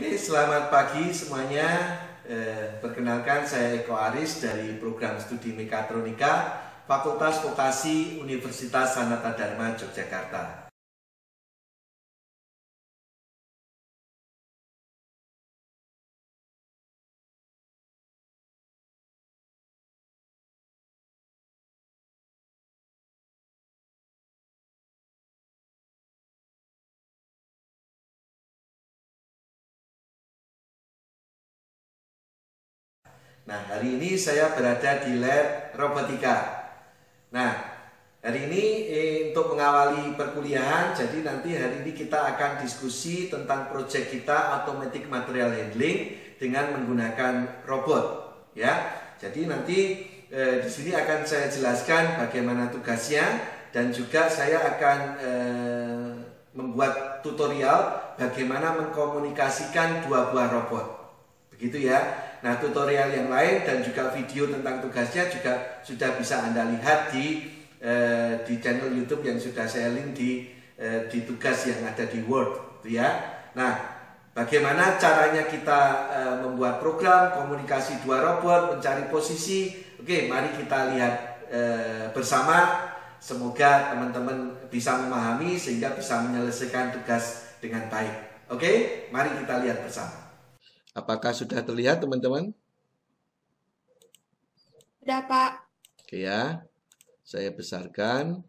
Oke, selamat pagi semuanya. Eh, perkenalkan saya Eko Aris dari program studi Mekatronika Fakultas Vokasi Universitas Sanata Dharma Yogyakarta. Nah, hari ini saya berada di lab robotika. Nah, hari ini eh, untuk mengawali perkuliahan, jadi nanti hari ini kita akan diskusi tentang proyek kita automatic material handling dengan menggunakan robot, ya. Jadi nanti eh, di sini akan saya jelaskan bagaimana tugasnya dan juga saya akan eh, membuat tutorial bagaimana mengkomunikasikan dua buah robot. Begitu ya. Nah tutorial yang lain dan juga video tentang tugasnya juga sudah bisa Anda lihat di eh, di channel YouTube yang sudah saya link di eh, di tugas yang ada di Word, gitu ya. Nah, bagaimana caranya kita eh, membuat program komunikasi dua robot, mencari posisi? Oke, mari kita lihat bersama. Semoga teman-teman bisa memahami sehingga bisa menyelesaikan tugas dengan baik. Oke, mari kita lihat bersama. Apakah sudah terlihat teman-teman? Sudah Pak. Oke ya, saya besarkan.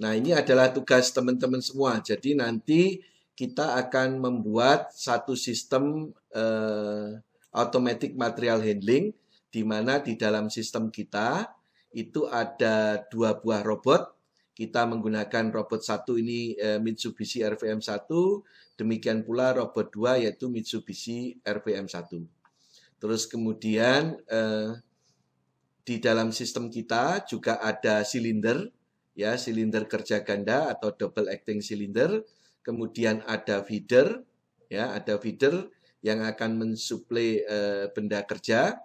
Nah ini adalah tugas teman-teman semua. Jadi nanti kita akan membuat satu sistem eh, automatic material handling di mana di dalam sistem kita itu ada dua buah robot. Kita menggunakan robot satu ini eh, Mitsubishi RVM 1 Demikian pula robot 2 yaitu Mitsubishi RPM1. Terus kemudian eh, di dalam sistem kita juga ada silinder ya silinder kerja ganda atau double acting silinder. Kemudian ada feeder ya ada feeder yang akan mensuplai eh, benda kerja.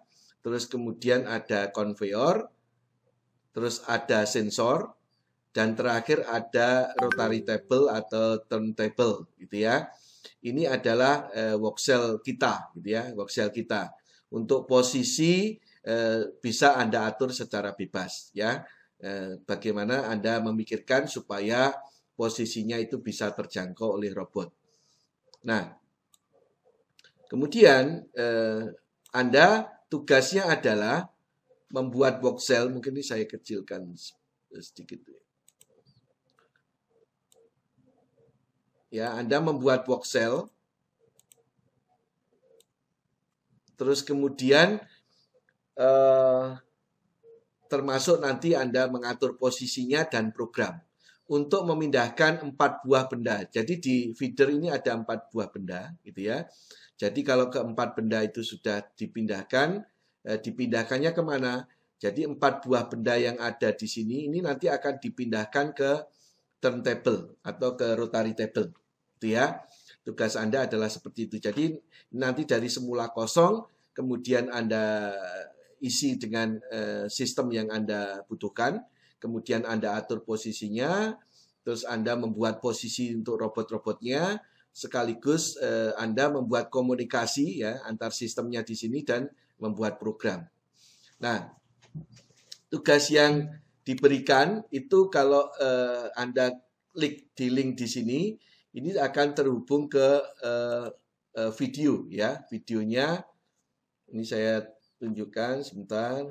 Terus kemudian ada conveyor, terus ada sensor dan terakhir ada rotary table atau turntable gitu ya. Ini adalah uh, eh, voxel kita gitu ya, voxel kita. Untuk posisi uh, bisa Anda atur secara bebas ya. Uh, bagaimana Anda memikirkan supaya posisinya itu bisa terjangkau oleh robot. Nah, kemudian uh, Anda tugasnya adalah membuat voxel, mungkin ini saya kecilkan sedikit ya. ya Anda membuat voxel terus kemudian eh, termasuk nanti Anda mengatur posisinya dan program untuk memindahkan empat buah benda. Jadi di feeder ini ada empat buah benda, gitu ya. Jadi kalau keempat benda itu sudah dipindahkan, eh, dipindahkannya kemana? Jadi empat buah benda yang ada di sini ini nanti akan dipindahkan ke turntable atau ke rotary table. Gitu ya. Tugas Anda adalah seperti itu. Jadi nanti dari semula kosong kemudian Anda isi dengan uh, sistem yang Anda butuhkan, kemudian Anda atur posisinya, terus Anda membuat posisi untuk robot-robotnya, sekaligus uh, Anda membuat komunikasi ya antar sistemnya di sini dan membuat program. Nah, tugas yang diberikan itu kalau uh, Anda klik di link di sini ini akan terhubung ke uh, uh, video ya. Videonya ini saya tunjukkan sebentar.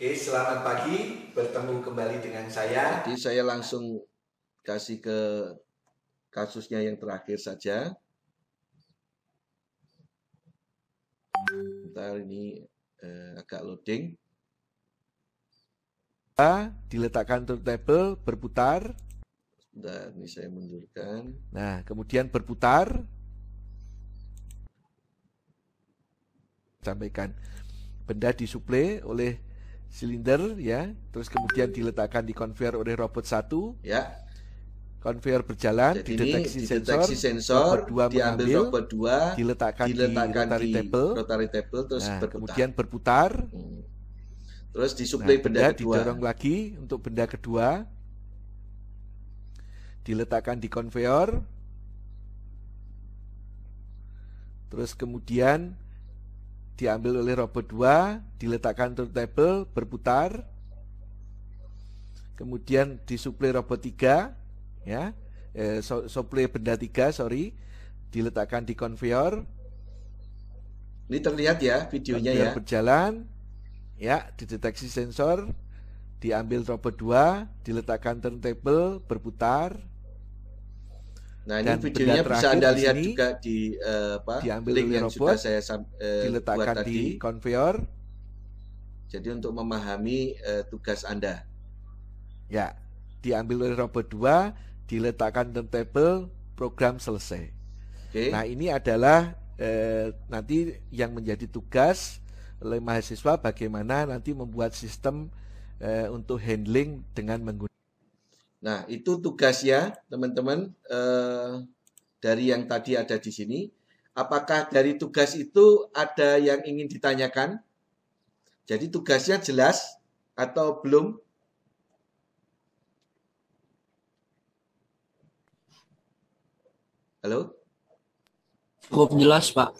Oke, selamat pagi. Bertemu kembali dengan saya. Jadi saya langsung kasih ke kasusnya yang terakhir saja sebentar ini uh, agak loading. A Diletakkan turntable berputar. Sebentar, ini saya mundurkan. Nah, kemudian berputar. Sampaikan benda disuplai oleh silinder ya, terus kemudian diletakkan di konver oleh robot satu. Ya. Konveyor berjalan, Jadi dideteksi, ini, dideteksi sensor, dua diambil mengambil, robot 2, diletakkan, diletakkan di rotary di table, rotary table terus nah, berputar. kemudian berputar. Hmm. Terus disuplai nah, benda, benda kedua. didorong lagi untuk benda kedua. Diletakkan di konveyor. Terus kemudian diambil oleh robot 2, diletakkan di table, berputar. Kemudian disuplai robot 3, ya eh, so, benda tiga sorry diletakkan di konveyor ini terlihat ya videonya konveyor ya berjalan ya dideteksi sensor diambil robot 2 diletakkan turntable berputar nah ini Dan videonya bisa anda lihat sini, juga di uh, apa diambil link yang robot, sudah saya uh, diletakkan buat tadi. di konveyor jadi untuk memahami uh, tugas anda ya diambil oleh robot 2 diletakkan timetable, program selesai. Okay. Nah ini adalah eh, nanti yang menjadi tugas oleh mahasiswa bagaimana nanti membuat sistem eh, untuk handling dengan menggunakan. Nah itu tugas ya teman-teman eh, dari yang tadi ada di sini. Apakah dari tugas itu ada yang ingin ditanyakan? Jadi tugasnya jelas atau belum? Halo? Cukup jelas, Pak.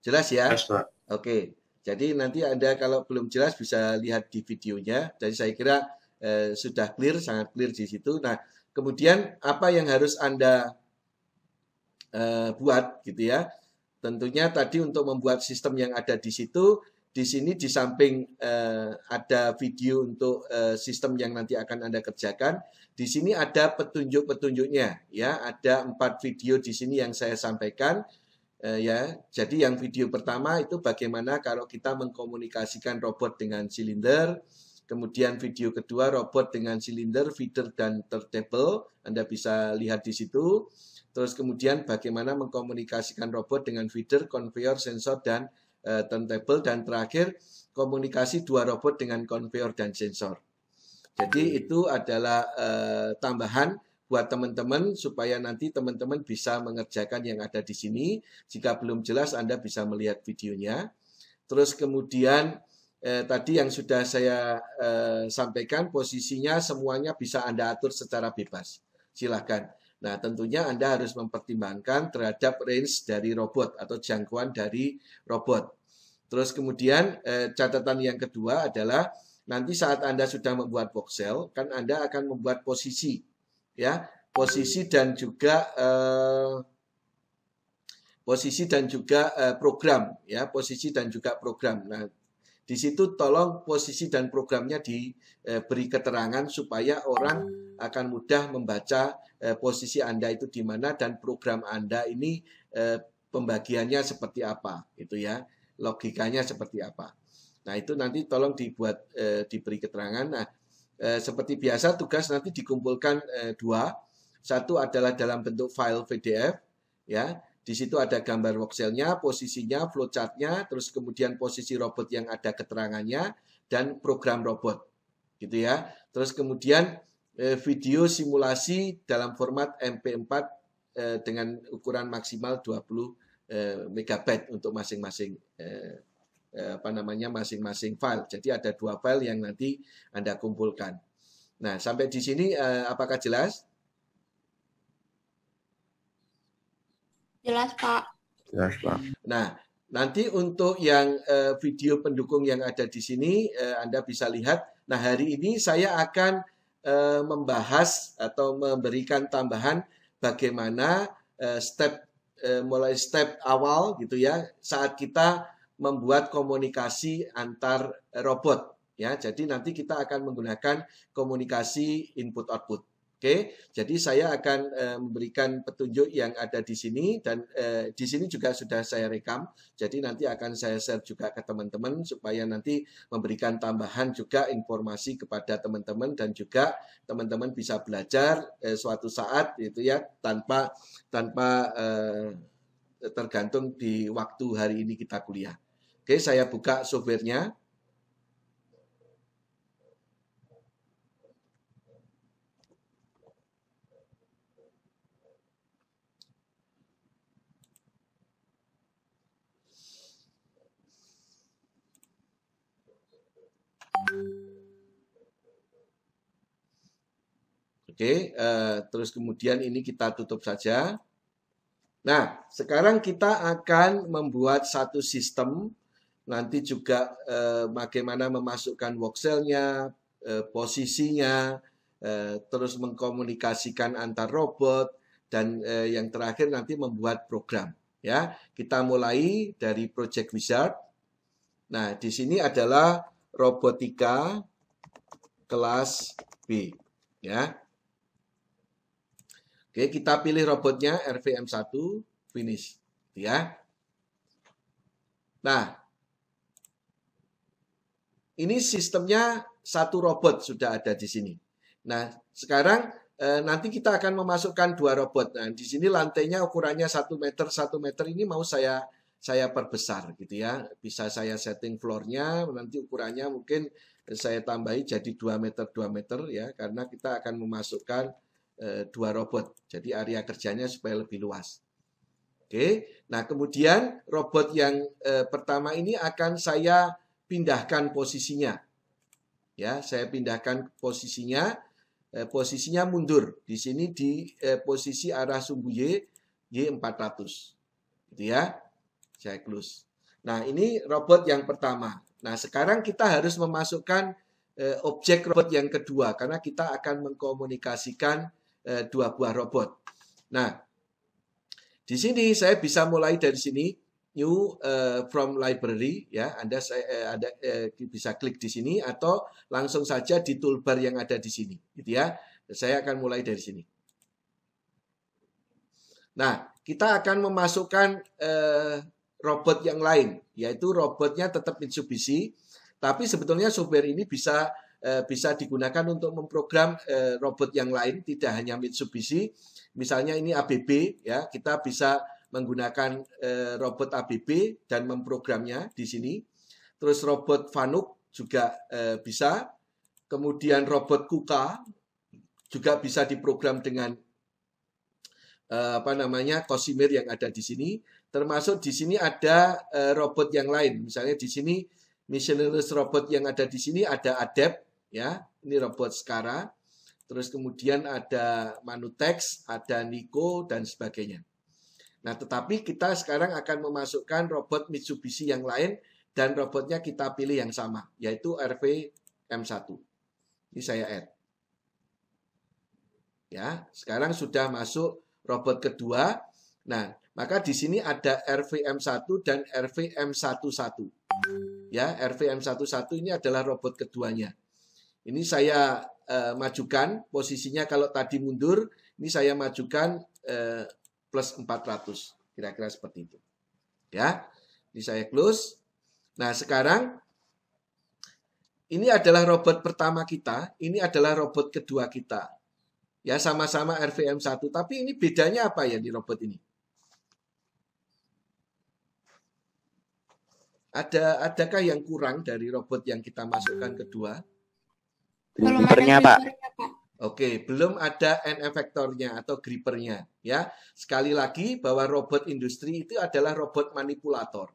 Jelas ya? Jelas, Pak. Oke. Jadi nanti Anda kalau belum jelas bisa lihat di videonya. Jadi saya kira eh, sudah clear, sangat clear di situ. Nah, kemudian apa yang harus Anda eh, buat gitu ya? Tentunya tadi untuk membuat sistem yang ada di situ di sini di samping eh, ada video untuk eh, sistem yang nanti akan Anda kerjakan, di sini ada petunjuk-petunjuknya ya, ada empat video di sini yang saya sampaikan eh, ya. Jadi yang video pertama itu bagaimana kalau kita mengkomunikasikan robot dengan silinder, kemudian video kedua robot dengan silinder, feeder dan turntable, Anda bisa lihat di situ. Terus kemudian bagaimana mengkomunikasikan robot dengan feeder, conveyor, sensor dan Eh, turntable dan terakhir komunikasi dua robot dengan conveyor dan sensor. Jadi itu adalah uh, tambahan buat teman-teman supaya nanti teman-teman bisa mengerjakan yang ada di sini. Jika belum jelas Anda bisa melihat videonya. Terus kemudian eh, tadi yang sudah saya eh, sampaikan posisinya semuanya bisa Anda atur secara bebas. Silahkan. Nah tentunya Anda harus mempertimbangkan terhadap range dari robot atau jangkauan dari robot. Terus kemudian eh, catatan yang kedua adalah nanti saat Anda sudah membuat voxel, kan Anda akan membuat posisi, ya, posisi dan juga eh, posisi dan juga eh, program, ya, posisi dan juga program. Nah, di situ tolong posisi dan programnya diberi eh, keterangan supaya orang akan mudah membaca eh, posisi Anda itu di mana dan program Anda ini eh, pembagiannya seperti apa, itu ya logikanya seperti apa. Nah, itu nanti tolong dibuat e, diberi keterangan. Nah, e, seperti biasa tugas nanti dikumpulkan e, dua. Satu adalah dalam bentuk file PDF ya. Di situ ada gambar voxelnya, posisinya, flowchartnya, terus kemudian posisi robot yang ada keterangannya dan program robot, gitu ya. Terus kemudian e, video simulasi dalam format MP4 dengan ukuran maksimal 20 eh, megabyte untuk masing-masing eh, eh, apa namanya masing-masing file. Jadi ada dua file yang nanti Anda kumpulkan. Nah, sampai di sini eh, apakah jelas? Jelas, Pak. Jelas, Pak. Nah, nanti untuk yang video pendukung yang ada di sini Anda bisa lihat. Nah, hari ini saya akan membahas atau memberikan tambahan bagaimana step eh, mulai step awal gitu ya saat kita membuat komunikasi antar robot ya. Jadi nanti kita akan menggunakan komunikasi input output. Oke, jadi saya akan eh, memberikan petunjuk yang ada di sini dan eh, di sini juga sudah saya rekam. Jadi nanti akan saya share juga ke teman-teman supaya nanti memberikan tambahan juga informasi kepada teman-teman dan juga teman-teman bisa belajar eh, suatu saat itu ya tanpa tanpa tergantung di waktu hari ini kita kuliah. Oke, saya buka softwarenya. Oke, uh, terus kemudian ini kita tutup saja. Nah, sekarang kita akan membuat satu sistem nanti juga uh, bagaimana memasukkan voxelnya, uh, eh, posisinya, uh, terus mengkomunikasikan antar robot dan uh, yang terakhir nanti membuat program. Ya, kita mulai dari Project Wizard. Nah, di sini adalah robotika kelas B. Ya, Oke, kita pilih robotnya RVM1, finish. Gitu ya. Nah, ini sistemnya satu robot sudah ada di sini. Nah, sekarang eh, nanti kita akan memasukkan dua robot. Nah, di sini lantainya ukurannya 1 meter, 1 meter ini mau saya saya perbesar gitu ya. Bisa saya setting floor-nya, nanti ukurannya mungkin saya tambahi jadi 2 meter, 2 meter ya. Karena kita akan memasukkan Eh, dua robot. Jadi area kerjanya supaya lebih luas. Oke, nah kemudian robot yang eh, pertama ini akan saya pindahkan posisinya. Ya, saya pindahkan posisinya. Eh, posisinya mundur. Di sini di posisi arah sumbu Y, Y400. Gitu ya. Saya close. Nah, ini robot yang pertama. Nah, sekarang kita harus memasukkan objek robot yang kedua. Karena kita akan mengkomunikasikan Eh, dua buah robot. Nah, di sini saya bisa mulai dari sini new uh, from library ya. Anda saya eh, ada eh, bisa klik di sini atau langsung saja di toolbar yang ada di sini gitu ya. Saya akan mulai dari sini. Nah, kita akan memasukkan eh, robot yang lain, yaitu robotnya tetap Mitsubishi, tapi sebetulnya software ini bisa Eh, bisa digunakan untuk memprogram eh, robot yang lain, tidak hanya Mitsubishi. Misalnya ini ABB, ya kita bisa menggunakan eh, robot ABB dan memprogramnya di sini. Terus robot Vanuk juga bisa. Kemudian robot Kuka juga bisa diprogram dengan apa namanya Cosimir yang ada di sini. Termasuk di sini ada robot yang lain. Misalnya di sini miscellaneous robot yang ada di sini ada Adept ya. Ini robot sekarang. Terus kemudian ada Manutex, ada Niko dan sebagainya. Nah, tetapi kita sekarang akan memasukkan robot Mitsubishi yang lain dan robotnya kita pilih yang sama, yaitu RV M1. Ini saya add. Ya, sekarang sudah masuk robot kedua. Nah, maka di sini ada RV M 1 dan RV RVM11. Ya, RV RVM11 ini adalah robot keduanya. Ini saya eh, majukan posisinya kalau tadi mundur, ini saya majukan eh, plus 400. Kira-kira seperti itu. Ya. Ini saya close. Nah, sekarang ini adalah robot pertama kita, ini adalah robot kedua kita. Ya, sama-sama RVM1, tapi ini bedanya apa ya di robot ini? Ada adakah yang kurang dari robot yang kita masukkan kedua? Grippernya Pak. Oke, belum ada end effectornya atau grippernya ya. Sekali lagi bahwa robot industri itu adalah robot manipulator.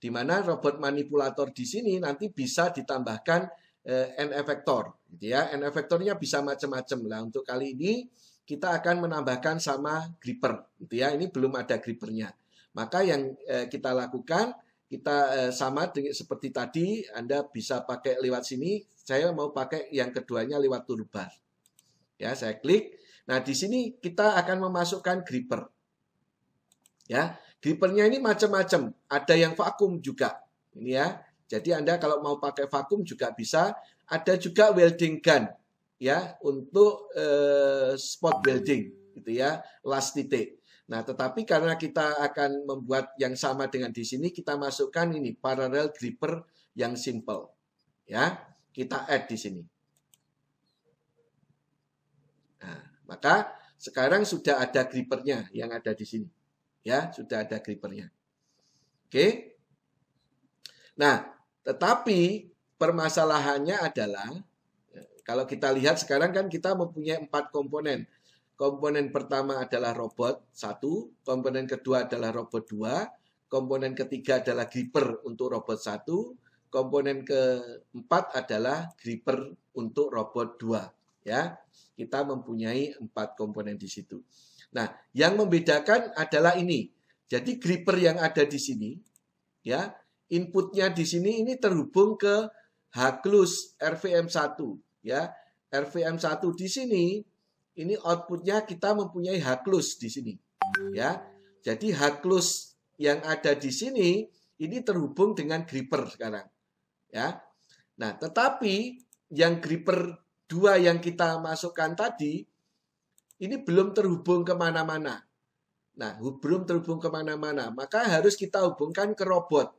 Di mana robot manipulator di sini nanti bisa ditambahkan eh, end effector gitu ya. End effectornya bisa macam-macam. lah. untuk kali ini kita akan menambahkan sama gripper gitu ya. Ini belum ada grippernya. Maka yang eh, kita lakukan kita eh, sama seperti tadi Anda bisa pakai lewat sini saya mau pakai yang keduanya lewat toolbar. Ya, saya klik. Nah, di sini kita akan memasukkan gripper. Ya, grippernya ini macam-macam. Ada yang vakum juga. Ini ya. Jadi Anda kalau mau pakai vakum juga bisa. Ada juga welding gun ya untuk eh, spot welding gitu ya, last titik. Nah, tetapi karena kita akan membuat yang sama dengan di sini, kita masukkan ini parallel gripper yang simple. Ya. Kita add di sini. Nah, maka sekarang sudah ada grippernya yang ada di sini. Ya, sudah ada grippernya. Oke. Nah, tetapi permasalahannya adalah kalau kita lihat sekarang kan kita mempunyai empat komponen. Komponen pertama adalah robot satu, komponen kedua adalah robot dua, komponen ketiga adalah gripper untuk robot satu, Komponen keempat adalah gripper untuk robot 2 ya. Kita mempunyai empat komponen di situ. Nah, yang membedakan adalah ini. Jadi gripper yang ada di sini ya, inputnya di sini ini terhubung ke Haklus RVM1 ya. RVM1 di sini ini outputnya kita mempunyai Haklus di sini ya. Jadi Haklus yang ada di sini ini terhubung dengan gripper sekarang ya. Nah, tetapi yang gripper dua yang kita masukkan tadi ini belum terhubung kemana-mana. Nah, belum terhubung kemana-mana, maka harus kita hubungkan ke robot.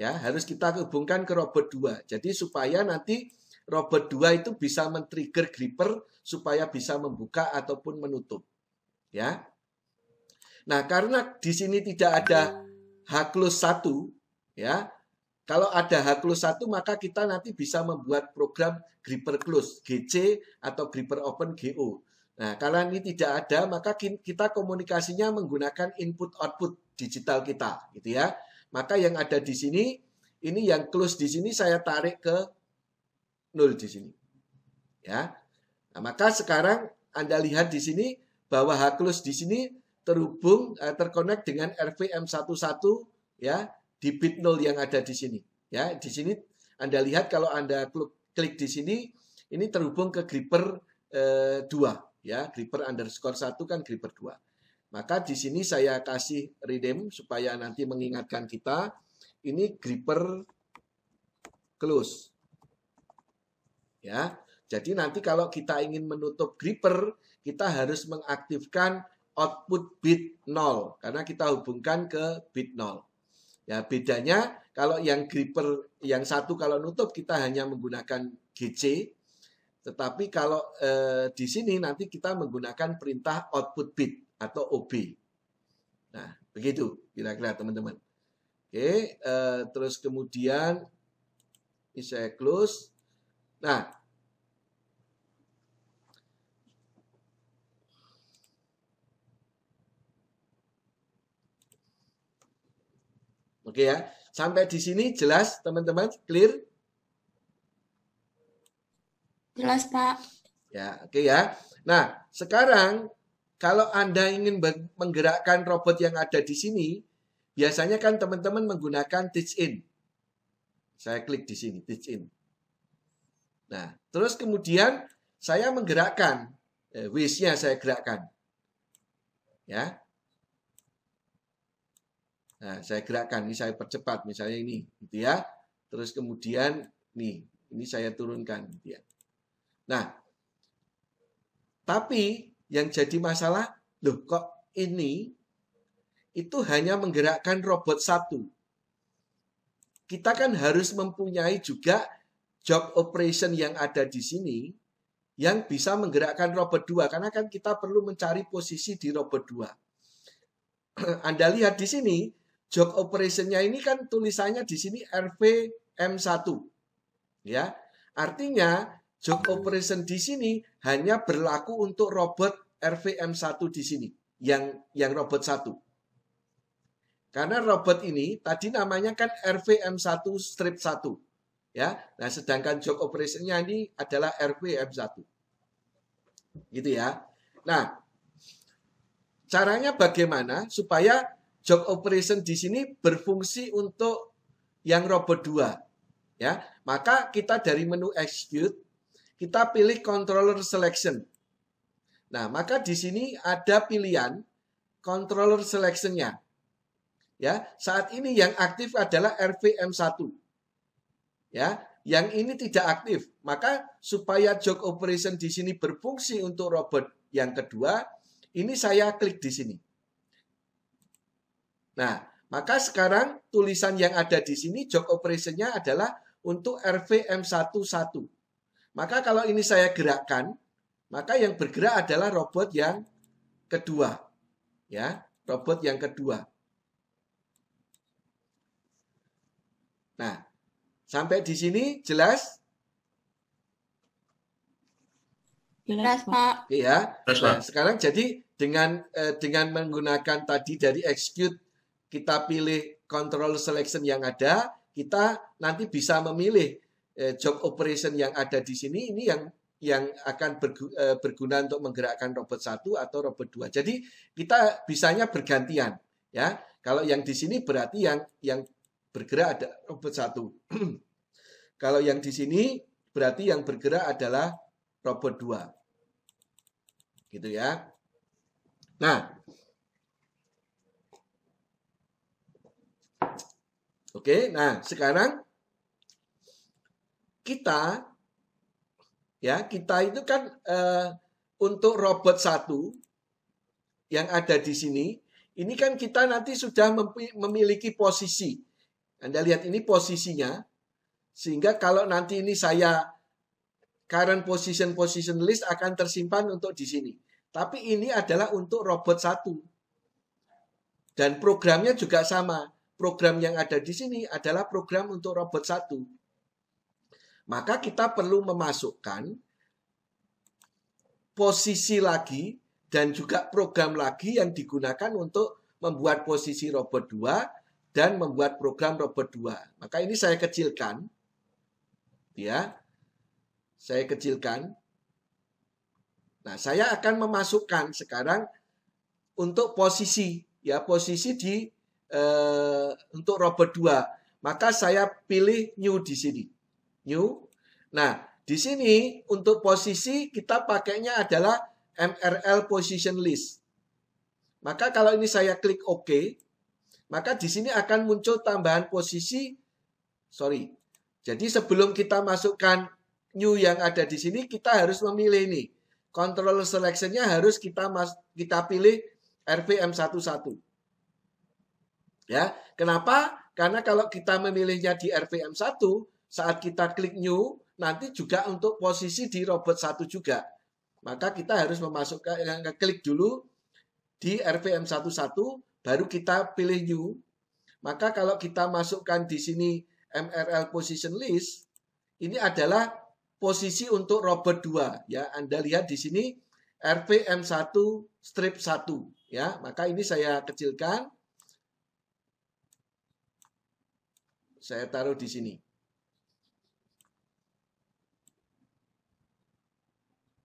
Ya, harus kita hubungkan ke robot 2. Jadi supaya nanti robot 2 itu bisa men-trigger gripper supaya bisa membuka ataupun menutup. Ya. Nah, karena di sini tidak ada H plus 1, ya. Kalau ada H close 1 maka kita nanti bisa membuat program gripper close GC atau gripper open GO. Nah, kalau ini tidak ada maka kita komunikasinya menggunakan input output digital kita gitu ya. Maka yang ada di sini ini yang close di sini saya tarik ke nol di sini. Ya. Nah, maka sekarang Anda lihat di sini bahwa H close di sini terhubung eh, terkonek dengan RVM11 ya di bit 0 yang ada di sini. Ya, di sini Anda lihat kalau Anda klik di sini, ini terhubung ke gripper eh, 2. Ya, gripper underscore 1 kan gripper 2. Maka di sini saya kasih redeem supaya nanti mengingatkan kita. Ini gripper close. Ya, jadi nanti kalau kita ingin menutup gripper, kita harus mengaktifkan output bit 0 karena kita hubungkan ke bit 0. Ya, bedanya kalau yang gripper yang satu kalau nutup kita hanya menggunakan GC, tetapi kalau eh, di sini nanti kita menggunakan perintah output bit atau OB. Nah, begitu kira-kira teman-teman. Oke, eh, terus kemudian ini saya close. Nah, Oke ya. Sampai di sini jelas teman-teman? Clear? Jelas, Pak. Ya, oke ya. Nah, sekarang kalau Anda ingin menggerakkan robot yang ada di sini, biasanya kan teman-teman menggunakan teach in. Saya klik di sini, teach in. Nah, terus kemudian saya menggerakkan, eh, wish-nya saya gerakkan. Ya, Nah, saya gerakkan, ini saya percepat, misalnya ini, gitu ya. Terus kemudian, nih, ini saya turunkan, gitu ya. Nah, tapi yang jadi masalah, loh kok ini itu hanya menggerakkan robot satu. Kita kan harus mempunyai juga job operation yang ada di sini yang bisa menggerakkan robot dua karena kan kita perlu mencari posisi di robot dua. Anda lihat di sini Jog operationnya ini kan tulisannya di sini RVM1. Ya, artinya jog operation di sini hanya berlaku untuk robot RVM1 di sini, yang yang robot 1. Karena robot ini tadi namanya kan RVM1 strip 1. Ya. Nah, sedangkan jog operationnya ini adalah RVM1. Gitu ya. Nah, caranya bagaimana supaya job operation di sini berfungsi untuk yang robot 2. Ya, maka kita dari menu execute kita pilih controller selection. Nah, maka di sini ada pilihan controller selection-nya. Ya, saat ini yang aktif adalah RVM1. Ya, yang ini tidak aktif. Maka supaya jog operation di sini berfungsi untuk robot yang kedua, ini saya klik di sini. Nah, maka sekarang tulisan yang ada di sini job operation-nya adalah untuk RVM11. Maka kalau ini saya gerakkan, maka yang bergerak adalah robot yang kedua. Ya, robot yang kedua. Nah, sampai di sini jelas? Jelas, Pak. Iya. Jelas, Nah, sekarang jadi dengan eh, dengan menggunakan tadi dari execute kita pilih control selection yang ada, kita nanti bisa memilih eh, job operation yang ada di sini ini yang yang akan berguna, eh, berguna untuk menggerakkan robot satu atau robot dua. Jadi kita bisanya bergantian ya. Kalau yang di sini berarti yang yang bergerak ada robot satu. Kalau yang di sini berarti yang bergerak adalah robot dua. Gitu ya. Nah, Oke, nah sekarang kita ya kita itu kan uh, untuk robot satu yang ada di sini ini kan kita nanti sudah memiliki posisi. Anda lihat ini posisinya sehingga kalau nanti ini saya current position position list akan tersimpan untuk di sini. Tapi ini adalah untuk robot satu. Dan programnya juga sama program yang ada di sini adalah program untuk robot satu. Maka kita perlu memasukkan posisi lagi dan juga program lagi yang digunakan untuk membuat posisi robot 2 dan membuat program robot 2. Maka ini saya kecilkan. Ya. Saya kecilkan. Nah, saya akan memasukkan sekarang untuk posisi ya, posisi di eh, untuk robot 2. Maka saya pilih new di sini. New. Nah, di sini untuk posisi kita pakainya adalah MRL position list. Maka kalau ini saya klik OK, maka di sini akan muncul tambahan posisi sorry. Jadi sebelum kita masukkan new yang ada di sini, kita harus memilih ini. Control selection-nya harus kita kita pilih RPM11. Ya, kenapa? Karena kalau kita memilihnya di RPM 1, saat kita klik new, nanti juga untuk posisi di robot 1 juga. Maka kita harus memasukkan, eh, klik dulu di RPM 11, baru kita pilih new. Maka kalau kita masukkan di sini MRL position list, ini adalah posisi untuk robot 2 ya. Anda lihat di sini RPM 1 strip 1 ya. Maka ini saya kecilkan Saya taruh di sini.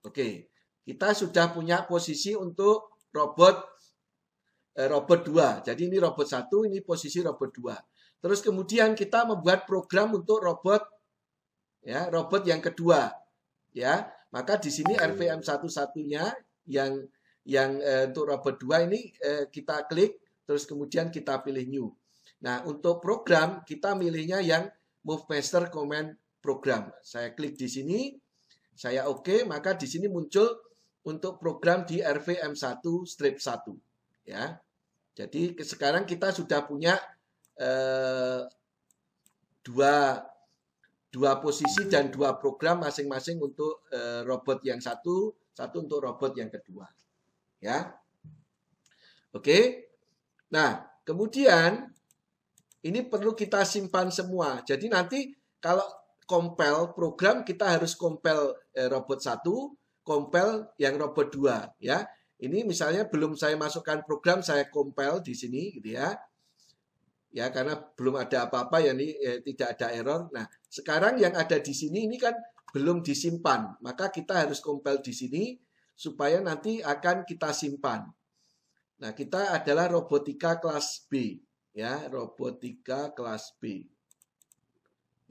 Oke, kita sudah punya posisi untuk robot eh, robot 2. Jadi ini robot 1, ini posisi robot 2. Terus kemudian kita membuat program untuk robot ya, robot yang kedua. Ya, maka di sini RVM satu-satunya yang yang eh, untuk robot 2 ini eh, kita klik terus kemudian kita pilih new. Nah, untuk program kita milihnya yang Move Master Command Program. Saya klik di sini, saya oke, maka di sini muncul untuk program di RVM1 strip 1 ya. Jadi sekarang kita sudah punya eh, dua dua posisi dan dua program masing-masing untuk eh, robot yang satu, satu untuk robot yang kedua. Ya. Oke. Nah, kemudian ini perlu kita simpan semua. Jadi nanti kalau compile program kita harus compile eh, robot satu, compile yang robot dua, ya. Ini misalnya belum saya masukkan program saya compile di sini gitu ya. Ya karena belum ada apa-apa ya ini eh, tidak ada error. Nah, sekarang yang ada di sini ini kan belum disimpan. Maka kita harus compile di sini supaya nanti akan kita simpan. Nah, kita adalah robotika kelas B ya robotika kelas B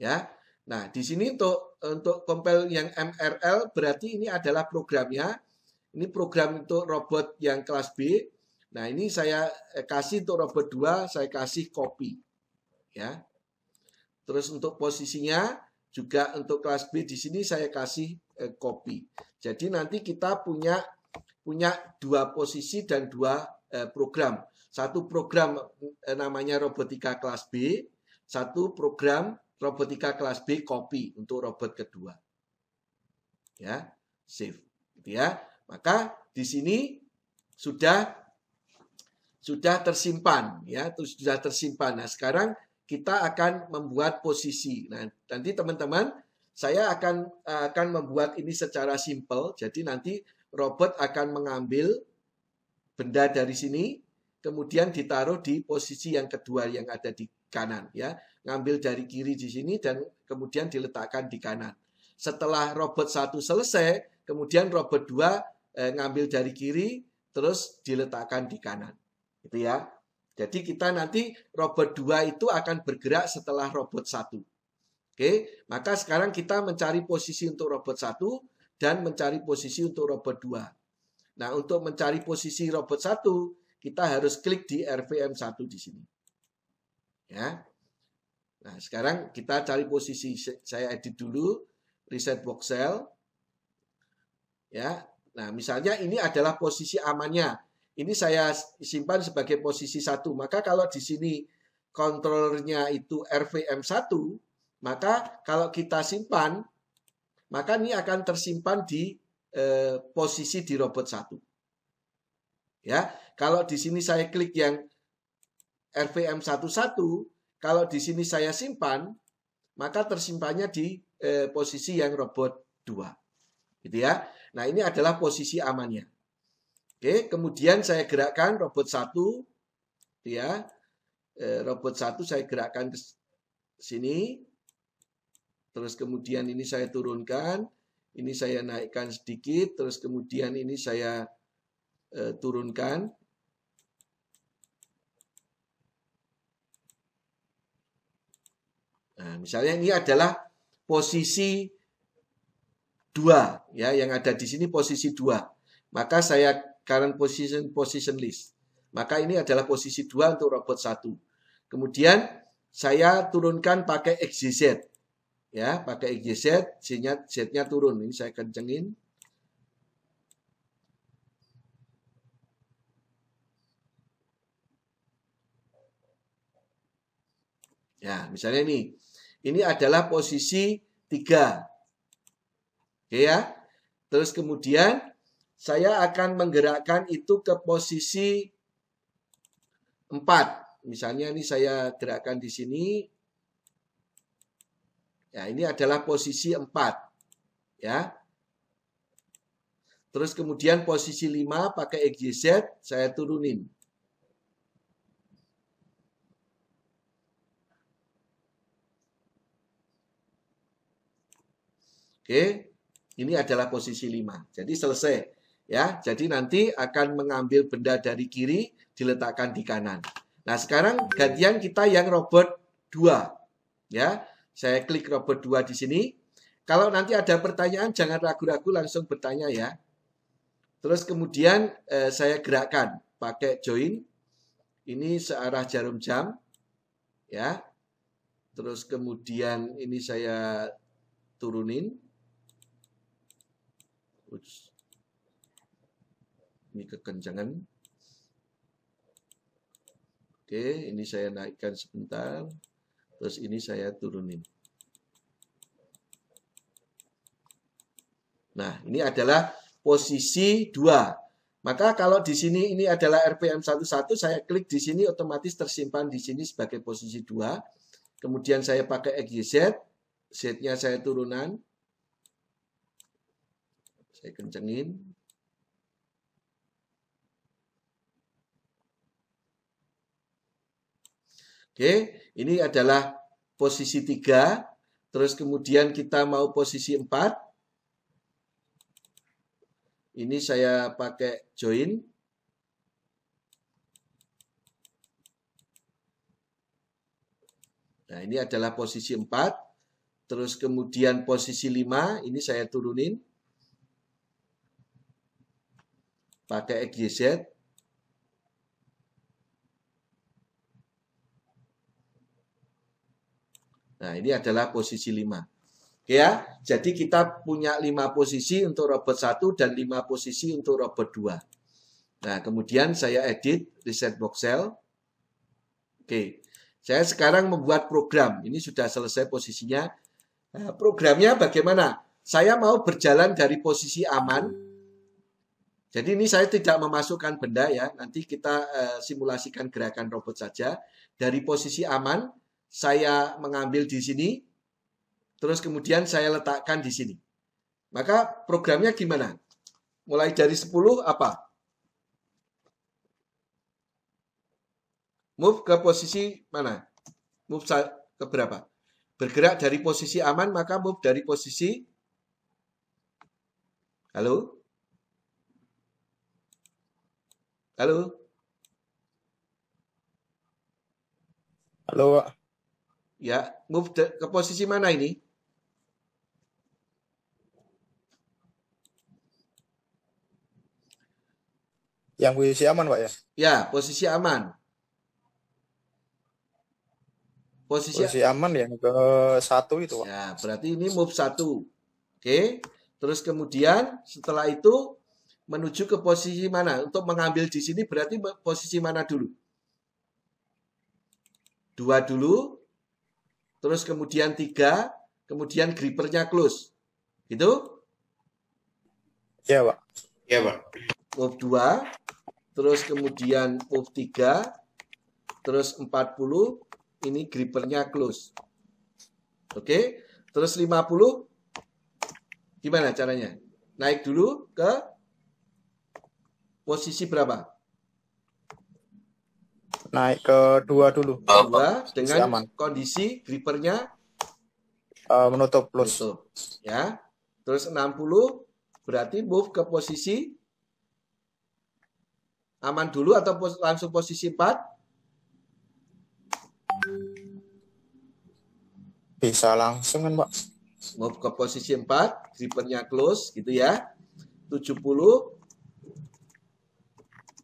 ya nah di sini untuk untuk compile yang MRL berarti ini adalah programnya ini program untuk robot yang kelas B nah ini saya eh, kasih untuk robot 2 saya kasih copy ya terus untuk posisinya juga untuk kelas B di sini saya kasih eh, copy jadi nanti kita punya punya dua posisi dan dua eh, program satu program eh, namanya robotika kelas B, satu program robotika kelas B copy untuk robot kedua. Ya, save gitu ya. Maka di sini sudah sudah tersimpan ya, sudah tersimpan. Nah, sekarang kita akan membuat posisi. Nah, nanti teman-teman saya akan akan membuat ini secara simple. Jadi nanti robot akan mengambil benda dari sini, kemudian ditaruh di posisi yang kedua yang ada di kanan ya. Ngambil dari kiri di sini dan kemudian diletakkan di kanan. Setelah robot satu selesai, kemudian robot dua eh, ngambil dari kiri terus diletakkan di kanan. Gitu ya. Jadi kita nanti robot dua itu akan bergerak setelah robot satu. Oke, maka sekarang kita mencari posisi untuk robot satu dan mencari posisi untuk robot dua. Nah, untuk mencari posisi robot satu kita harus klik di RVM1 di sini. Ya. Nah, sekarang kita cari posisi. Saya edit dulu reset box cell. Ya. Nah, misalnya ini adalah posisi amannya. Ini saya simpan sebagai posisi 1. Maka kalau di sini kontrolnya itu RVM1, maka kalau kita simpan, maka ini akan tersimpan di eh, posisi di robot 1. Ya, kalau di sini saya klik yang RVM 11, kalau di sini saya simpan, maka tersimpannya di eh, posisi yang robot 2. Gitu ya. Nah, ini adalah posisi amannya. Oke, kemudian saya gerakkan robot 1 gitu ya. Eh, robot 1 saya gerakkan ke sini. Terus kemudian ini saya turunkan, ini saya naikkan sedikit, terus kemudian ini saya eh, turunkan. Nah, misalnya ini adalah posisi 2 ya yang ada di sini posisi 2. Maka saya current position position list. Maka ini adalah posisi 2 untuk robot 1. Kemudian saya turunkan pakai XYZ. Ya, pakai XYZ, Z-nya Z-nya turun. Ini saya kencengin. Ya, misalnya ini ini adalah posisi 3. Oke ya. Terus kemudian saya akan menggerakkan itu ke posisi 4. Misalnya ini saya gerakkan di sini. Ya, ini adalah posisi 4. Ya. Terus kemudian posisi 5 pakai XYZ saya turunin. Oke, ini adalah posisi 5. Jadi selesai. Ya, jadi nanti akan mengambil benda dari kiri, diletakkan di kanan. Nah, sekarang gantian kita yang robot 2. Ya, saya klik robot 2 di sini. Kalau nanti ada pertanyaan, jangan ragu-ragu langsung bertanya ya. Terus kemudian eh, saya gerakkan pakai join. Ini searah jarum jam. Ya. Terus kemudian ini saya turunin. Uts. Ini kekencangan. Oke, ini saya naikkan sebentar. Terus ini saya turunin. Nah, ini adalah posisi 2. Maka kalau di sini ini adalah RPM 11, saya klik di sini otomatis tersimpan di sini sebagai posisi 2. Kemudian saya pakai XYZ, Z-nya saya turunan, saya kencengin Oke, ini adalah posisi tiga. terus kemudian kita mau posisi empat. Ini saya pakai join. Nah, ini adalah posisi empat. Terus kemudian posisi lima. ini saya turunin. pada XYZ Nah, ini adalah posisi 5. Oke ya. Jadi kita punya 5 posisi untuk robot 1 dan 5 posisi untuk robot 2. Nah, kemudian saya edit reset box cell. Oke. Saya sekarang membuat program. Ini sudah selesai posisinya. Nah, programnya bagaimana? Saya mau berjalan dari posisi aman jadi ini saya tidak memasukkan benda ya, nanti kita uh, simulasikan gerakan robot saja. Dari posisi aman, saya mengambil di sini, terus kemudian saya letakkan di sini. Maka programnya gimana? Mulai dari 10 apa? Move ke posisi mana? Move ke berapa? Bergerak dari posisi aman, maka move dari posisi... Halo? Halo. Halo. Ya, move ke posisi mana ini? Yang posisi aman, Pak ya? Ya, posisi aman. Posisi, posisi aman yang ke satu itu, Pak. Ya, berarti ini move satu. Oke. Terus kemudian setelah itu menuju ke posisi mana? Untuk mengambil di sini berarti posisi mana dulu? Dua dulu, terus kemudian tiga, kemudian grippernya close. Gitu? Ya, Pak. Ya, Pak. Move dua terus kemudian move tiga terus 40, ini grippernya close. Oke, okay? terus 50, gimana caranya? Naik dulu ke posisi berapa? Naik ke dua dulu. Dua dengan Siaman. kondisi grippernya uh, menutup plus. Menutup, ya. Terus 60 berarti move ke posisi aman dulu atau pos langsung posisi 4? Bisa langsung kan, Pak. Move ke posisi 4, grippernya close gitu ya. 70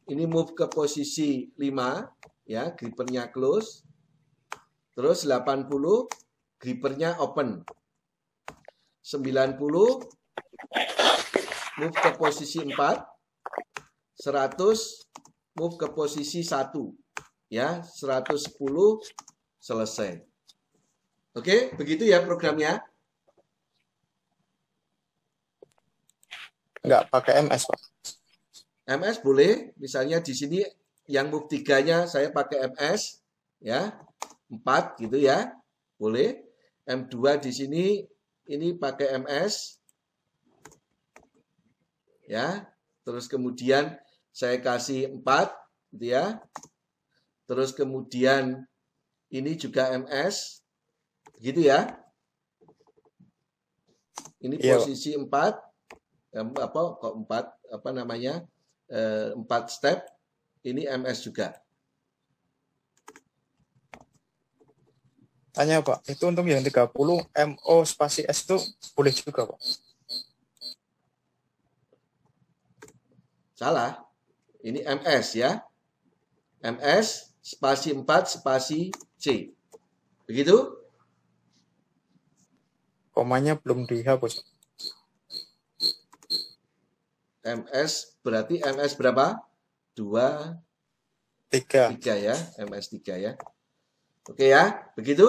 ini move ke posisi 5 ya, gripernya close. Terus 80 gripernya open. 90 move ke posisi 4. 100 move ke posisi 1 ya, 110 selesai. Oke, begitu ya programnya. Enggak pakai MS, Pak. MS boleh, misalnya di sini yang muk tiganya saya pakai MS, ya, 4 gitu ya, boleh. M2 di sini, ini pakai MS, ya, terus kemudian saya kasih 4, gitu ya, terus kemudian ini juga MS, gitu ya. Ini iya. posisi 4, apa kok 4, apa namanya, Eh, empat step, ini MS juga. Tanya Pak, itu untuk yang 30 MO spasi S itu boleh juga Pak? Salah. Ini MS ya. MS spasi 4 spasi C. Begitu? Komanya belum dihapus. MS berarti MS berapa? 2 3. 3 ya, MS 3 ya. Oke ya, begitu?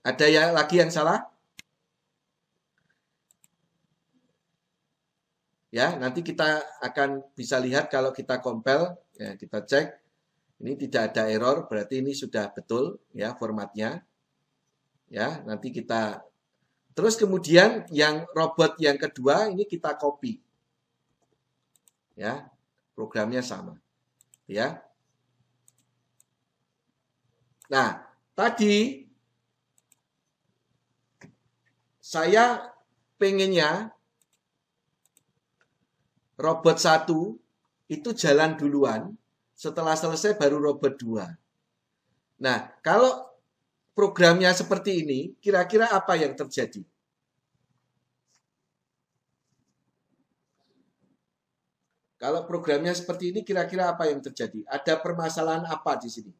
Ada yang lagi yang salah? Ya, nanti kita akan bisa lihat kalau kita compile, ya, kita cek. Ini tidak ada error, berarti ini sudah betul ya formatnya. Ya, nanti kita Terus kemudian yang robot yang kedua ini kita copy. Ya, programnya sama. Ya. Nah, tadi saya pengennya robot satu itu jalan duluan, setelah selesai baru robot dua. Nah, kalau programnya seperti ini, kira-kira apa yang terjadi? Kalau programnya seperti ini, kira-kira apa yang terjadi? Ada permasalahan apa di sini?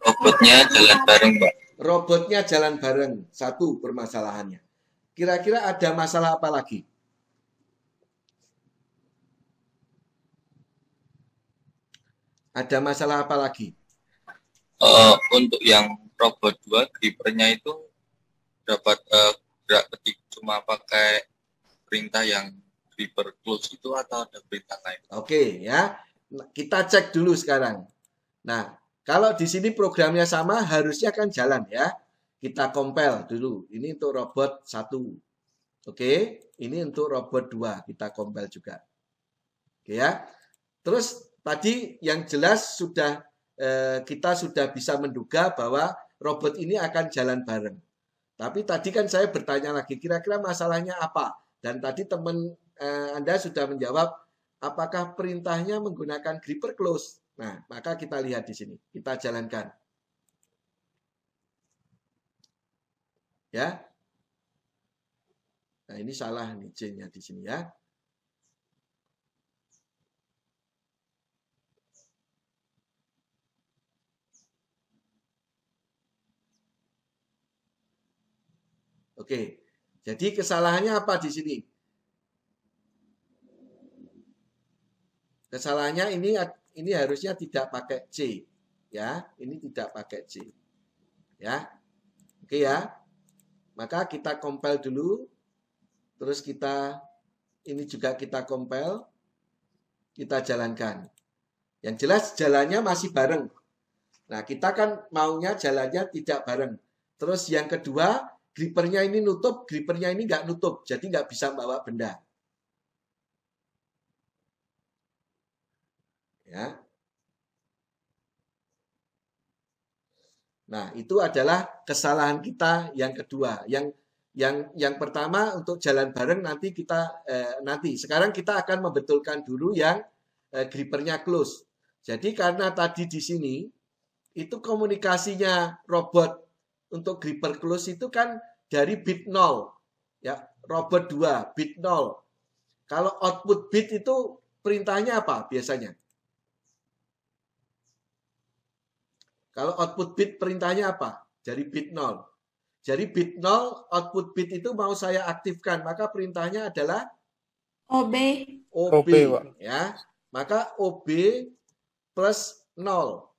Robotnya jalan bareng, Pak. Robotnya jalan bareng, satu permasalahannya. Kira-kira ada masalah apa lagi? Ada masalah apa lagi? Uh, untuk yang robot 2 gripernya itu dapat uh, gerak ketik cuma pakai perintah yang gripper close itu atau ada perintah lain. Oke okay, ya. Kita cek dulu sekarang. Nah, kalau di sini programnya sama harusnya kan jalan ya. Kita compile dulu. Ini untuk robot 1. Oke, okay? ini untuk robot 2 kita compile juga. Oke okay, ya. Terus tadi yang jelas sudah eh, kita sudah bisa menduga bahwa robot ini akan jalan bareng. Tapi tadi kan saya bertanya lagi, kira-kira masalahnya apa? Dan tadi teman eh, Anda sudah menjawab, apakah perintahnya menggunakan gripper close? Nah, maka kita lihat di sini, kita jalankan. Ya, nah ini salah nih c nya di sini ya. Oke. Jadi kesalahannya apa di sini? Kesalahannya ini ini harusnya tidak pakai C, ya. Ini tidak pakai C. Ya. Oke ya. Maka kita compile dulu. Terus kita ini juga kita compile. Kita jalankan. Yang jelas jalannya masih bareng. Nah, kita kan maunya jalannya tidak bareng. Terus yang kedua, Grippernya ini nutup, grippernya ini nggak nutup, jadi nggak bisa bawa benda. Ya. Nah, itu adalah kesalahan kita yang kedua. Yang yang yang pertama untuk jalan bareng nanti kita eh, nanti. Sekarang kita akan membetulkan dulu yang eh, grippernya close. Jadi karena tadi di sini itu komunikasinya robot untuk gripper close itu kan dari bit 0. Ya, robot 2, bit 0. Kalau output bit itu perintahnya apa biasanya? Kalau output bit perintahnya apa? Dari bit 0. Jadi bit 0, output bit itu mau saya aktifkan, maka perintahnya adalah OB. OB, OB ya. Maka OB plus 0.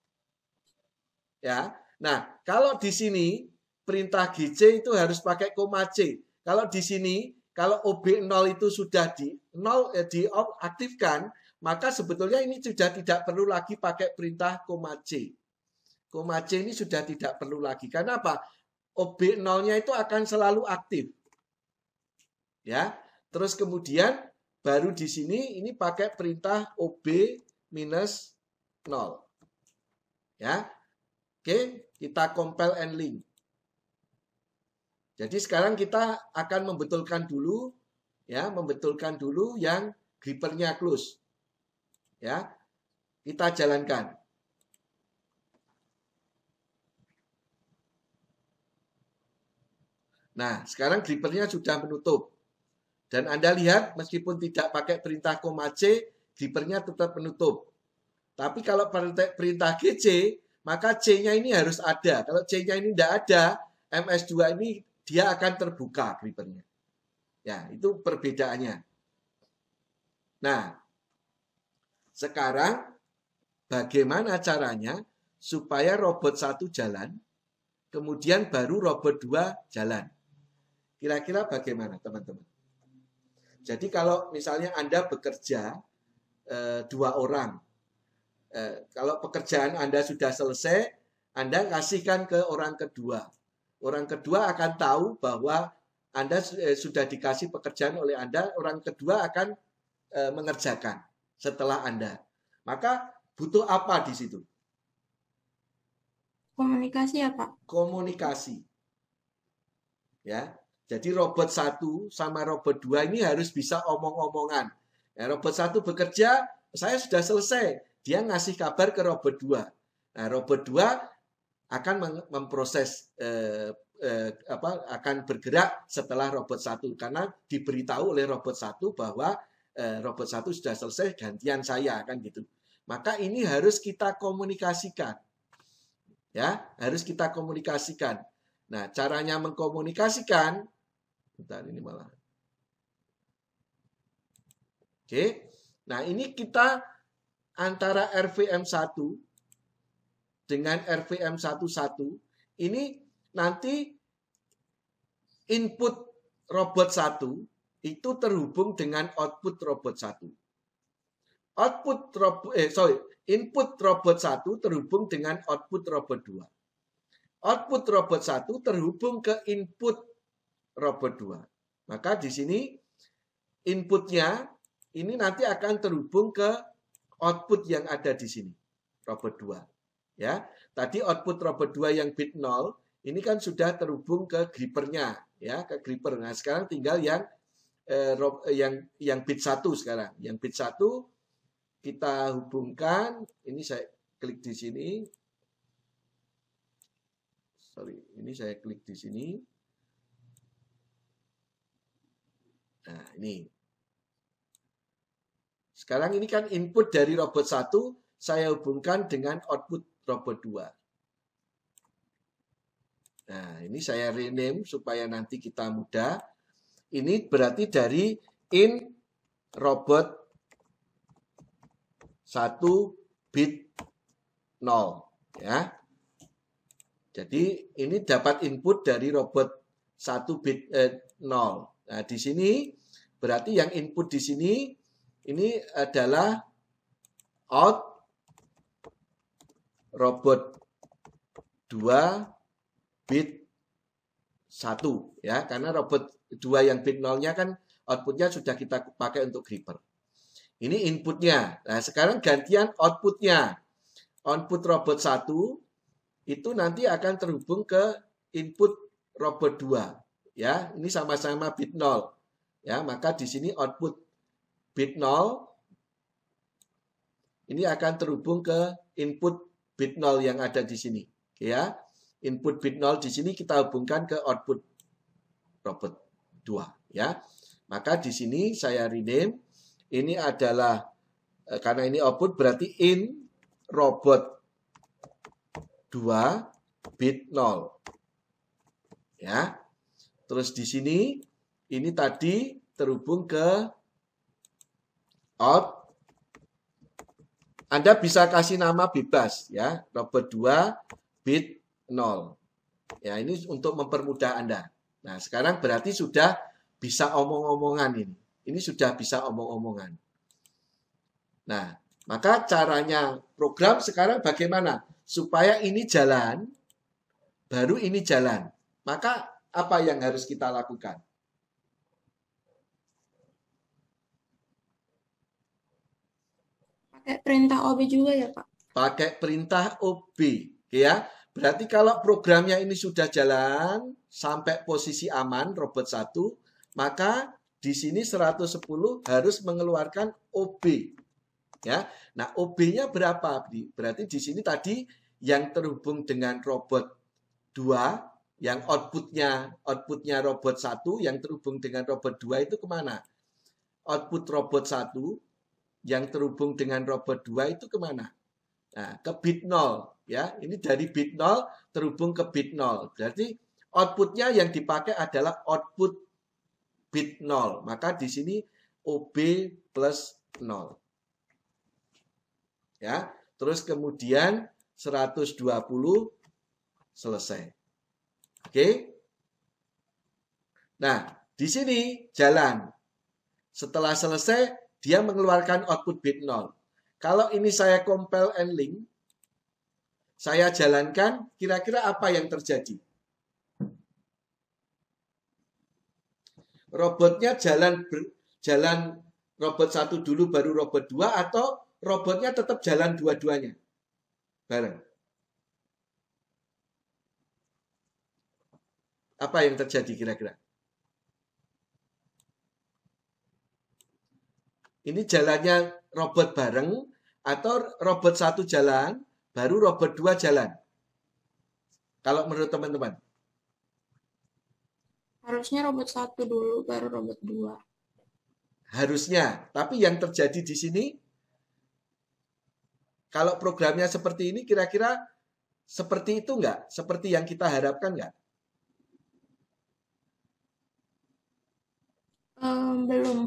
Ya. Nah, kalau di sini perintah GC itu harus pakai koma C. Kalau di sini, kalau OB0 itu sudah di nol eh, aktifkan maka sebetulnya ini sudah tidak perlu lagi pakai perintah koma C. Koma C ini sudah tidak perlu lagi. Karena apa? OB0-nya itu akan selalu aktif. Ya. Terus kemudian baru di sini ini pakai perintah OB minus 0. Ya, Oke, kita compile and link. Jadi sekarang kita akan membetulkan dulu ya, membetulkan dulu yang grippernya close. Ya. Kita jalankan. Nah, sekarang grippernya sudah menutup. Dan Anda lihat, meskipun tidak pakai perintah koma C, grippernya tetap menutup. Tapi kalau perintah GC, maka C-nya ini harus ada. Kalau C-nya ini tidak ada, MS2 ini dia akan terbuka grippernya. Ya, itu perbedaannya. Nah, sekarang bagaimana caranya supaya robot satu jalan, kemudian baru robot dua jalan. Kira-kira bagaimana, teman-teman? Jadi kalau misalnya Anda bekerja e, dua orang, Eh, kalau pekerjaan Anda sudah selesai, Anda kasihkan ke orang kedua. Orang kedua akan tahu bahwa Anda eh, sudah dikasih pekerjaan oleh Anda, orang kedua akan eh, mengerjakan setelah Anda. Maka butuh apa di situ? Komunikasi ya, Pak. Komunikasi. Ya. Jadi robot satu sama robot dua ini harus bisa omong-omongan. Ya, robot satu bekerja, saya sudah selesai dia ngasih kabar ke robot 2. Nah, robot 2 akan memproses eh, eh, apa akan bergerak setelah robot 1 karena diberitahu oleh robot 1 bahwa eh, robot 1 sudah selesai gantian saya kan gitu. Maka ini harus kita komunikasikan. Ya, harus kita komunikasikan. Nah, caranya mengkomunikasikan bentar ini malah Oke. Nah, ini kita antara RVM1 dengan RVM11 ini nanti input robot 1 itu terhubung dengan output robot 1. Output robot eh sorry, input robot 1 terhubung dengan output robot 2. Output robot 1 terhubung ke input robot 2. Maka di sini inputnya ini nanti akan terhubung ke output yang ada di sini. Robot 2. Ya. Tadi output robot 2 yang bit 0 ini kan sudah terhubung ke grippernya ya, ke gripper. Nah, sekarang tinggal yang eh, eh yang yang bit 1 sekarang. Yang bit 1 kita hubungkan, ini saya klik di sini. Sorry, ini saya klik di sini. Nah, ini sekarang ini kan input dari robot satu, saya hubungkan dengan output robot 2. Nah, ini saya rename supaya nanti kita mudah. Ini berarti dari in robot 1 bit 0 ya. Jadi ini dapat input dari robot 1 bit eh, 0. Nah, di sini berarti yang input di sini ini adalah out robot 2 bit 1 ya karena robot 2 yang bit nya kan outputnya sudah kita pakai untuk gripper. Ini inputnya. Nah, sekarang gantian outputnya. Output robot 1 itu nanti akan terhubung ke input robot 2. Ya, ini sama-sama bit 0. Ya, maka di sini output bit 0 ini akan terhubung ke input bit 0 yang ada di sini. Ya, input bit 0 di sini kita hubungkan ke output robot 2. Ya, maka di sini saya rename ini adalah eh, karena ini output berarti in robot 2 bit 0. Ya. Terus di sini ini tadi terhubung ke out. Anda bisa kasih nama bebas ya, robot 2 bit 0. Ya, ini untuk mempermudah Anda. Nah, sekarang berarti sudah bisa omong-omongan ini. Ini sudah bisa omong-omongan. Nah, maka caranya program sekarang bagaimana? Supaya ini jalan, baru ini jalan. Maka apa yang harus kita lakukan? pakai perintah OB juga ya Pak? Pakai perintah OB, ya. Berarti kalau programnya ini sudah jalan sampai posisi aman robot 1, maka di sini 110 harus mengeluarkan OB. Ya. Nah, OB-nya berapa? Berarti di sini tadi yang terhubung dengan robot 2 yang outputnya outputnya robot 1 yang terhubung dengan robot 2 itu kemana? Output robot 1 yang terhubung dengan robot 2 itu kemana? Nah, ke bit 0 ya. Ini dari bit 0 terhubung ke bit 0. Berarti outputnya yang dipakai adalah output bit 0. Maka di sini OB plus 0. Ya. Terus kemudian 120 selesai. Oke. Nah, di sini jalan. Setelah selesai dia mengeluarkan output bit 0. Kalau ini saya compile and link, saya jalankan, kira-kira apa yang terjadi? Robotnya jalan jalan robot satu dulu baru robot dua atau robotnya tetap jalan dua-duanya bareng. Apa yang terjadi kira-kira? Ini jalannya robot bareng atau robot satu jalan, baru robot dua jalan. Kalau menurut teman-teman? Harusnya robot satu dulu, baru robot dua. Harusnya, tapi yang terjadi di sini, kalau programnya seperti ini, kira-kira seperti itu enggak Seperti yang kita harapkan nggak? Um, belum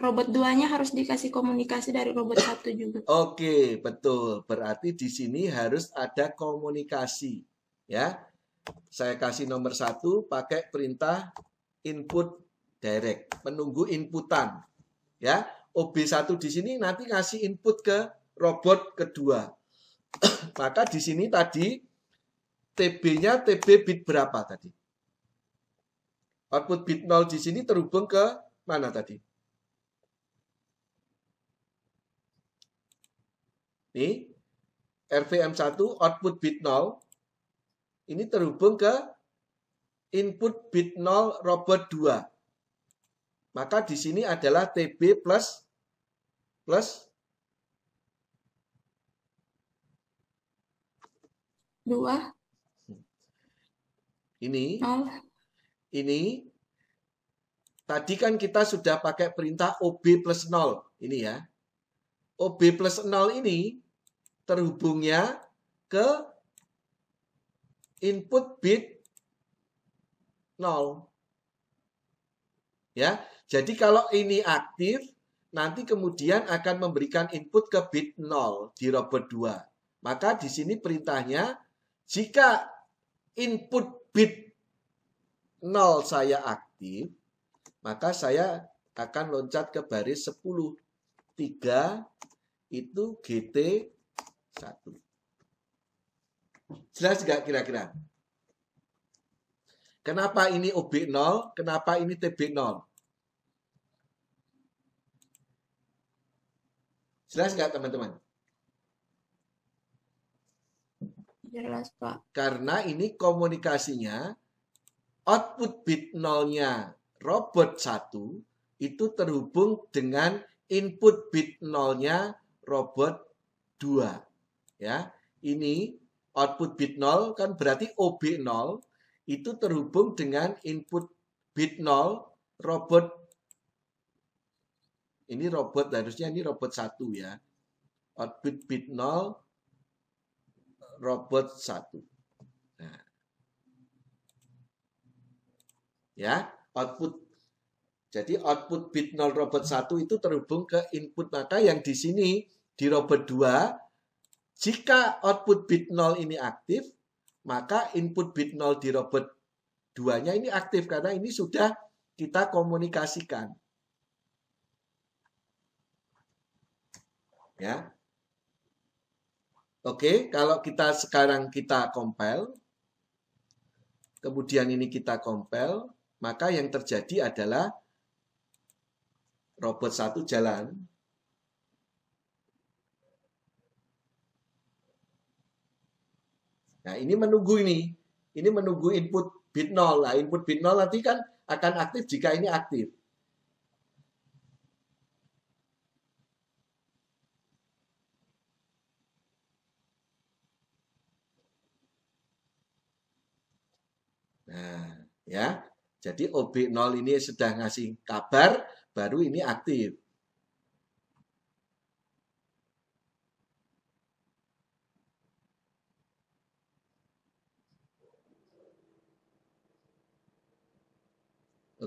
robot duanya harus dikasih komunikasi dari robot satu juga. Oke, okay, betul. Berarti di sini harus ada komunikasi, ya. Saya kasih nomor satu pakai perintah input direct, menunggu inputan, ya. OB1 di sini nanti ngasih input ke robot kedua. Maka di sini tadi TB-nya TB bit berapa tadi? Output bit 0 di sini terhubung ke mana tadi? Nih, RVM1 output bit 0 ini terhubung ke input bit 0 robot 2. Maka di sini adalah TB plus plus 2 ini oh. ini tadi kan kita sudah pakai perintah OB plus 0 ini ya OB oh, plus 0 ini terhubungnya ke input bit 0. Ya, jadi kalau ini aktif, nanti kemudian akan memberikan input ke bit 0 di robot 2. Maka di sini perintahnya, jika input bit 0 saya aktif, maka saya akan loncat ke baris 10. 3, itu GT1. Jelas nggak kira-kira? Kenapa ini OB0? Kenapa ini TB0? Jelas nggak teman-teman? Jelas Pak. Karena ini komunikasinya output bit 0-nya robot 1 itu terhubung dengan input bit 0-nya robot 2. Ya, ini output bit 0 kan berarti OB 0 itu terhubung dengan input bit 0 robot ini robot harusnya ini robot 1 ya. Output bit 0 robot 1. Nah. Ya, output jadi output bit 0 robot 1 itu terhubung ke input maka yang di sini di robot 2, jika output bit 0 ini aktif, maka input bit 0 di robot 2-nya ini aktif karena ini sudah kita komunikasikan. Ya. Oke, kalau kita sekarang kita compile, kemudian ini kita compile, maka yang terjadi adalah robot satu jalan, Nah, ini menunggu ini. Ini menunggu input bit 0. Nah, input bit 0 nanti kan akan aktif jika ini aktif. Nah, ya. Jadi OB0 ini sedang ngasih kabar, baru ini aktif.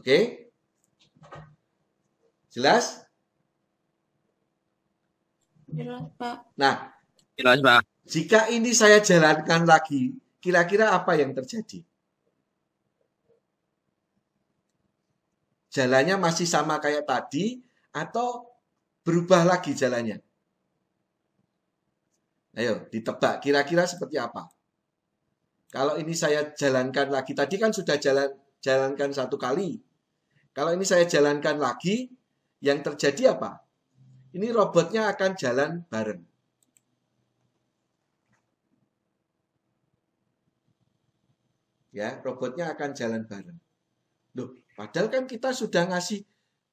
Oke? Okay? Jelas? Jelas, Pak. Nah, jelas, Pak. Jika ini saya jalankan lagi, kira-kira apa yang terjadi? Jalannya masih sama kayak tadi atau berubah lagi jalannya? Ayo, ditebak kira-kira seperti apa? Kalau ini saya jalankan lagi, tadi kan sudah jalan jalankan satu kali, kalau ini saya jalankan lagi, yang terjadi apa? Ini robotnya akan jalan bareng. Ya, robotnya akan jalan bareng. Loh, padahal kan kita sudah ngasih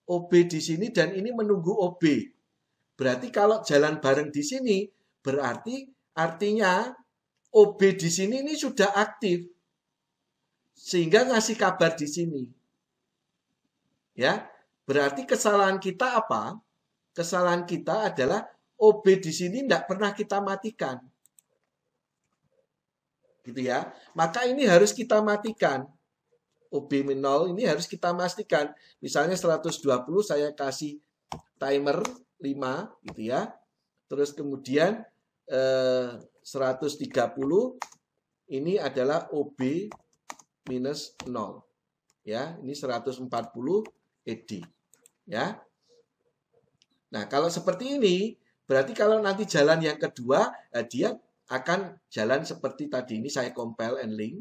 OB di sini dan ini menunggu OB. Berarti kalau jalan bareng di sini, berarti artinya OB di sini ini sudah aktif. Sehingga ngasih kabar di sini. Ya, berarti kesalahan kita apa? Kesalahan kita adalah OB di sini tidak pernah kita matikan. Gitu ya. Maka ini harus kita matikan. OB 0 ini harus kita pastikan. Misalnya 120 saya kasih timer 5 gitu ya. Terus kemudian eh, 130 ini adalah OB minus 0. Ya, ini 140 ed. Ya. Nah, kalau seperti ini, berarti kalau nanti jalan yang kedua, eh, dia akan jalan seperti tadi ini saya compile and link.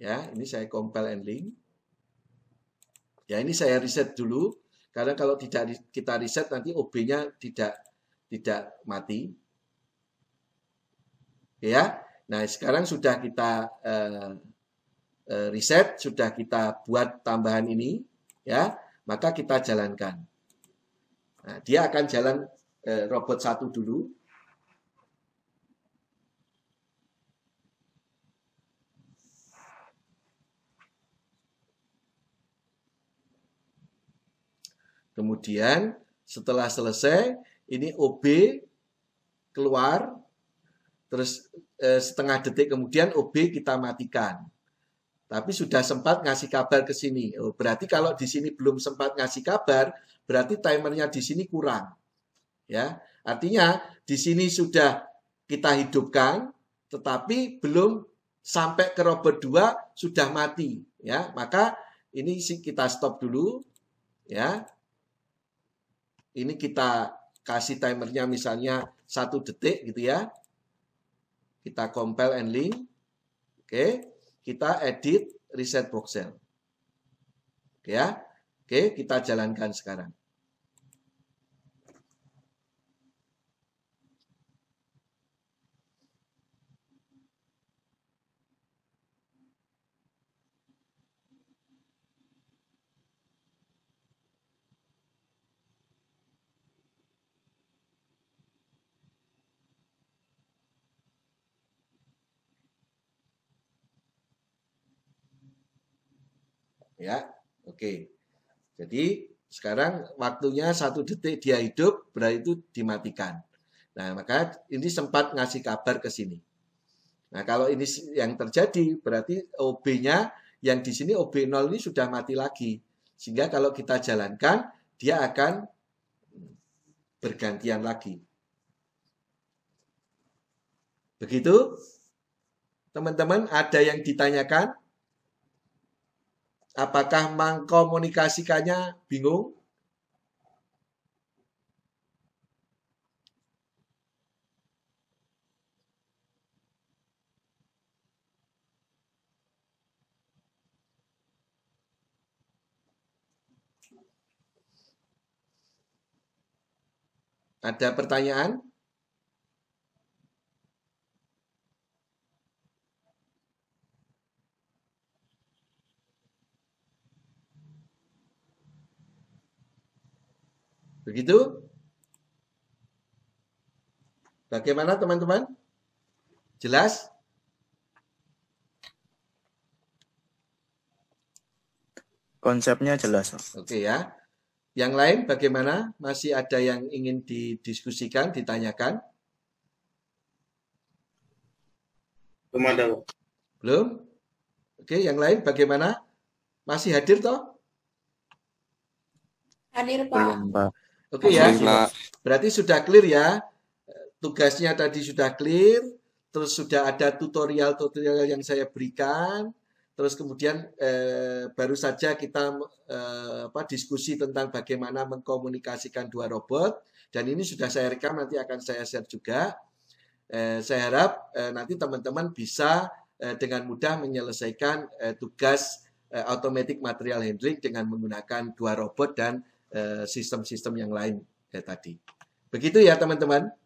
Ya, ini saya compile and link. Ya, ini saya reset dulu karena kalau tidak kita reset nanti OB-nya tidak tidak mati. Ya. Nah, sekarang sudah kita eh, Eh, riset sudah kita buat tambahan ini ya maka kita jalankan nah, dia akan jalan eh, robot satu dulu kemudian setelah selesai ini OB keluar terus eh, setengah detik kemudian OB kita matikan tapi sudah sempat ngasih kabar ke sini. Oh, berarti kalau di sini belum sempat ngasih kabar, berarti timernya di sini kurang. Ya, artinya di sini sudah kita hidupkan, tetapi belum sampai ke robot 2 sudah mati. Ya, maka ini kita stop dulu. Ya, ini kita kasih timernya misalnya satu detik gitu ya. Kita compile and link. Oke. Okay kita edit reset boxel. Oke ya. Oke, kita jalankan sekarang. ya oke jadi sekarang waktunya satu detik dia hidup berarti itu dimatikan nah maka ini sempat ngasih kabar ke sini nah kalau ini yang terjadi berarti OB-nya yang di sini OB0 ini sudah mati lagi sehingga kalau kita jalankan dia akan bergantian lagi begitu teman-teman ada yang ditanyakan Apakah mengkomunikasikannya bingung? Ada pertanyaan? Begitu? Bagaimana teman-teman? Jelas? Konsepnya jelas. Oke ya. Yang lain bagaimana? Masih ada yang ingin didiskusikan, ditanyakan? Belum ada. Belum? Oke, yang lain bagaimana? Masih hadir toh? Hadir Pak. Belum, Pak. Oke okay, ya. Berarti sudah clear ya. Tugasnya tadi sudah clear, terus sudah ada tutorial-tutorial yang saya berikan, terus kemudian eh, baru saja kita eh, apa diskusi tentang bagaimana mengkomunikasikan dua robot dan ini sudah saya rekam nanti akan saya share juga. Eh, saya harap eh, nanti teman-teman bisa eh, dengan mudah menyelesaikan eh, tugas eh, automatic material handling dengan menggunakan dua robot dan Eh, sistem-sistem yang lain ya, tadi. Begitu ya teman-teman.